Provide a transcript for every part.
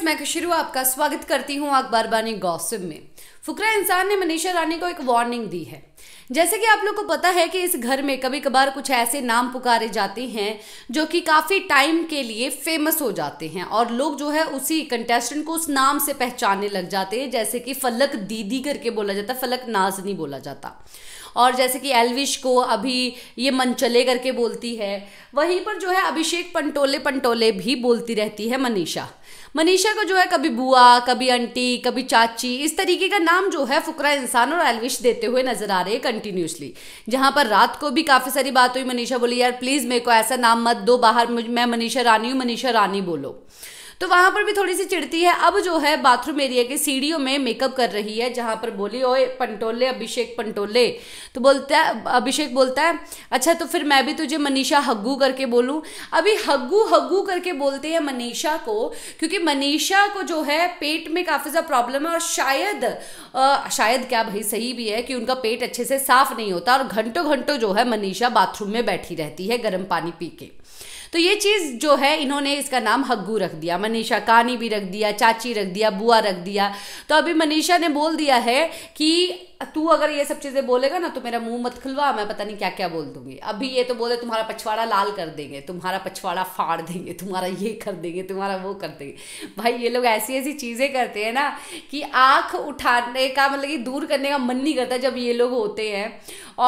friends मैं खुशरू आपका स्वागत करती हूं अखबार बानी गौसिब में फुकरा इंसान ने मनीषा रानी को एक वार्निंग दी है जैसे कि आप लोग को पता है कि इस घर में कभी कभार कुछ ऐसे नाम पुकारे जाते हैं जो कि काफ़ी टाइम के लिए फेमस हो जाते हैं और लोग जो है उसी कंटेस्टेंट को उस नाम से पहचानने लग जाते हैं जैसे कि फलक दीदी करके बोला जाता फलक नाजनी बोला जाता और जैसे कि एलविश को अभी ये मनचले करके बोलती है वहीं पर जो है अभिषेक पंटोले पंटोले भी बोलती रहती है मनीषा मनीषा को जो है कभी बुआ कभी आंटी कभी चाची इस तरीके का नाम जो है फुकरा इंसान और एलविश देते हुए नजर आ रहे हैं कंटिन्यूसली जहां पर रात को भी काफ़ी सारी बात हुई मनीषा बोली यार प्लीज़ मेरे को ऐसा नाम मत दो बाहर मैं मनीषा रानी हूँ मनीषा रानी बोलो तो वहाँ पर भी थोड़ी सी चिड़ती है अब जो है बाथरूम एरिया के सीढ़ियों में मेकअप कर रही है जहाँ पर बोली ओए पंटोले अभिषेक पंटोले तो बोलता है अभिषेक बोलता है अच्छा तो फिर मैं भी तुझे मनीषा हग्गू करके बोलूँ अभी हग्गू हग्गू करके बोलते हैं मनीषा को क्योंकि मनीषा को जो है पेट में काफ़ी ज़्यादा प्रॉब्लम है और शायद आ, शायद क्या भाई सही भी है कि उनका पेट अच्छे से साफ नहीं होता और घंटों घंटों जो है मनीषा बाथरूम में बैठी रहती है गर्म पानी पी के तो ये चीज़ जो है इन्होंने इसका नाम हग्गू रख दिया मनीषा कानी भी रख दिया चाची रख दिया बुआ रख दिया तो अभी मनीषा ने बोल दिया है कि तू अगर ये सब चीज़ें बोलेगा ना तो मेरा मुंह मत खुलवा मैं पता नहीं क्या क्या बोल दूंगी अभी ये तो बोले तुम्हारा पछवाड़ा लाल कर देंगे तुम्हारा पछवाड़ा फाड़ देंगे तुम्हारा ये कर देंगे तुम्हारा वो कर देंगे भाई ये लोग ऐसी ऐसी चीज़ें करते हैं ना कि आँख उठाने का मतलब कि दूर करने का मन नहीं करता जब ये लोग होते हैं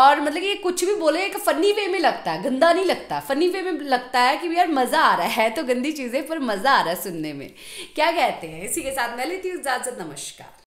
और मतलब कि कुछ भी बोले एक फ़नी वे में लगता है गंदा नहीं लगता फ़नी वे में लगता है लगा कि यार मज़ा आ रहा है तो गंदी चीज़ें पर मज़ा आ रहा है सुनने में क्या कहते हैं इसी के साथ मैं लेती हूँ इजाज़त नमस्कार